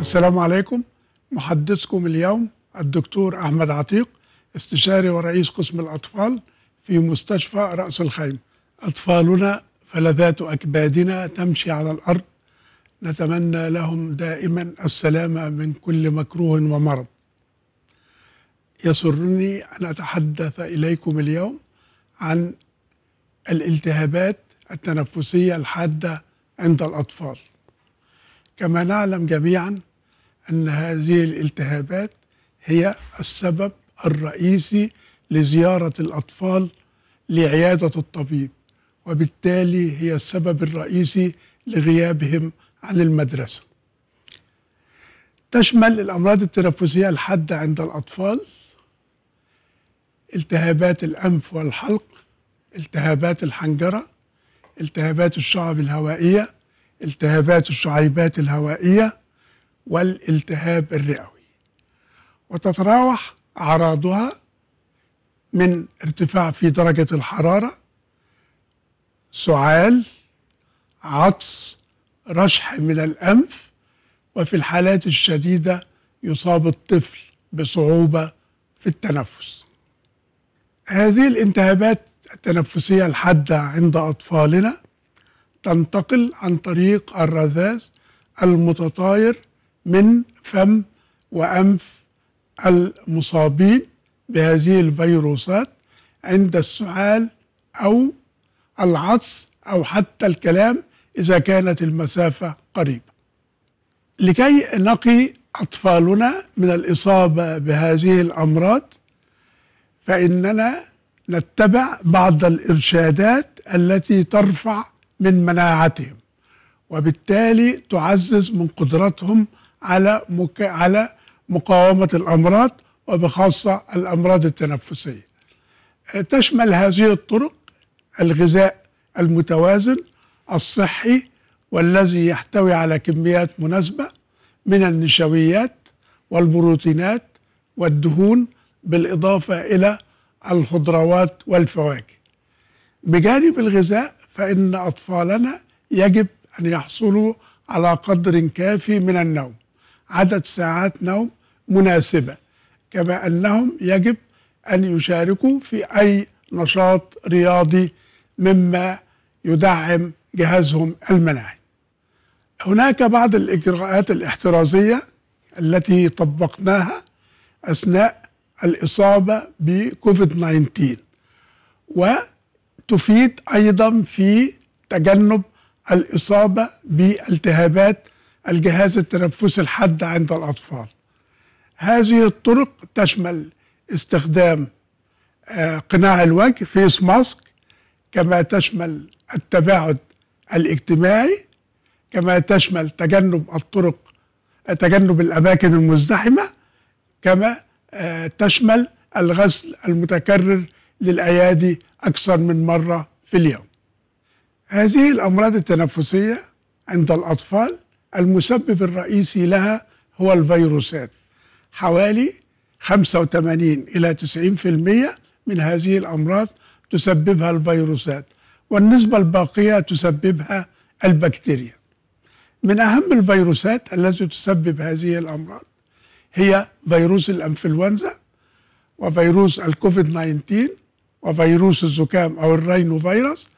السلام عليكم محدثكم اليوم الدكتور أحمد عتيق استشاري ورئيس قسم الأطفال في مستشفى رأس الخيم أطفالنا فلذات أكبادنا تمشي على الأرض نتمنى لهم دائما السلامة من كل مكروه ومرض يسرني أن أتحدث إليكم اليوم عن الالتهابات التنفسية الحادة عند الأطفال كما نعلم جميعا أن هذه الالتهابات هي السبب الرئيسي لزيارة الأطفال لعيادة الطبيب وبالتالي هي السبب الرئيسي لغيابهم عن المدرسة تشمل الأمراض التنفسية الحادة عند الأطفال التهابات الأنف والحلق التهابات الحنجرة التهابات الشعب الهوائية التهابات الشعيبات الهوائية والالتهاب الرئوي وتتراوح أعراضها من ارتفاع في درجة الحرارة سعال عطس رشح من الأنف وفي الحالات الشديدة يصاب الطفل بصعوبة في التنفس هذه الالتهابات التنفسية الحادة عند أطفالنا تنتقل عن طريق الرذاذ المتطاير من فم وأنف المصابين بهذه الفيروسات عند السعال أو العطس أو حتى الكلام إذا كانت المسافة قريبة لكي نقي أطفالنا من الإصابة بهذه الأمراض فإننا نتبع بعض الإرشادات التي ترفع من مناعتهم وبالتالي تعزز من قدرتهم على مك... على مقاومة الأمراض وبخاصة الأمراض التنفسية آه، تشمل هذه الطرق الغذاء المتوازن الصحي والذي يحتوي على كميات مناسبة من النشويات والبروتينات والدهون بالإضافة إلى الخضروات والفواكه بجانب الغذاء فإن أطفالنا يجب أن يحصلوا على قدر كافي من النوم عدد ساعات نوم مناسبة كما أنهم يجب أن يشاركوا في أي نشاط رياضي مما يدعم جهازهم المناعي هناك بعض الإجراءات الاحترازية التي طبقناها أثناء الإصابة بكوفيد 19 و تفيد أيضا في تجنب الإصابة بالتهابات الجهاز التنفسي الحاد عند الأطفال هذه الطرق تشمل استخدام آه، قناع الوجه فيس ماسك كما تشمل التباعد الاجتماعي كما تشمل تجنب الطرق تجنب الأماكن المزدحمة كما آه، تشمل الغسل المتكرر للأيادي أكثر من مرة في اليوم هذه الأمراض التنفسية عند الأطفال المسبب الرئيسي لها هو الفيروسات حوالي 85 إلى 90% من هذه الأمراض تسببها الفيروسات والنسبة الباقية تسببها البكتيريا من أهم الفيروسات التي تسبب هذه الأمراض هي فيروس الأنفلونزا وفيروس الكوفيد 19 وفيروس الزكام أو الرينو فيروس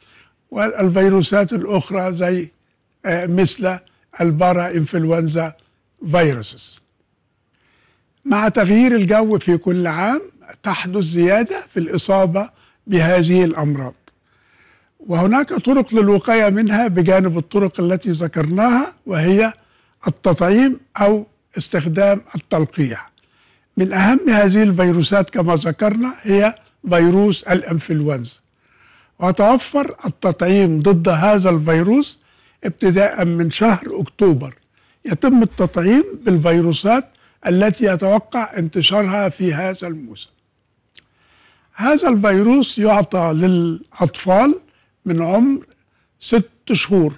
والفيروسات الأخرى زي آه، مثل البارا إنفلونزا فيروسز مع تغيير الجو في كل عام تحدث زيادة في الإصابة بهذه الأمراض وهناك طرق للوقاية منها بجانب الطرق التي ذكرناها وهي التطعيم أو استخدام التلقيح من أهم هذه الفيروسات كما ذكرنا هي فيروس الإنفلونزا وتوفر التطعيم ضد هذا الفيروس ابتداء من شهر أكتوبر يتم التطعيم بالفيروسات التي يتوقع انتشارها في هذا الموسم هذا الفيروس يعطى للأطفال من عمر ست شهور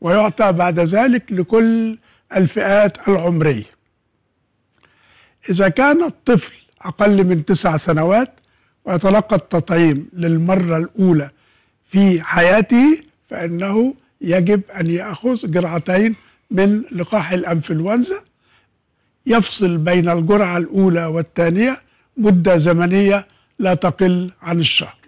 ويعطى بعد ذلك لكل الفئات العمرية إذا كان الطفل أقل من تسع سنوات ويتلقى التطعيم للمرة الأولى في حياته فإنه يجب أن يأخذ جرعتين من لقاح الأنفلونزا يفصل بين الجرعة الأولى والثانية مدة زمنية لا تقل عن الشهر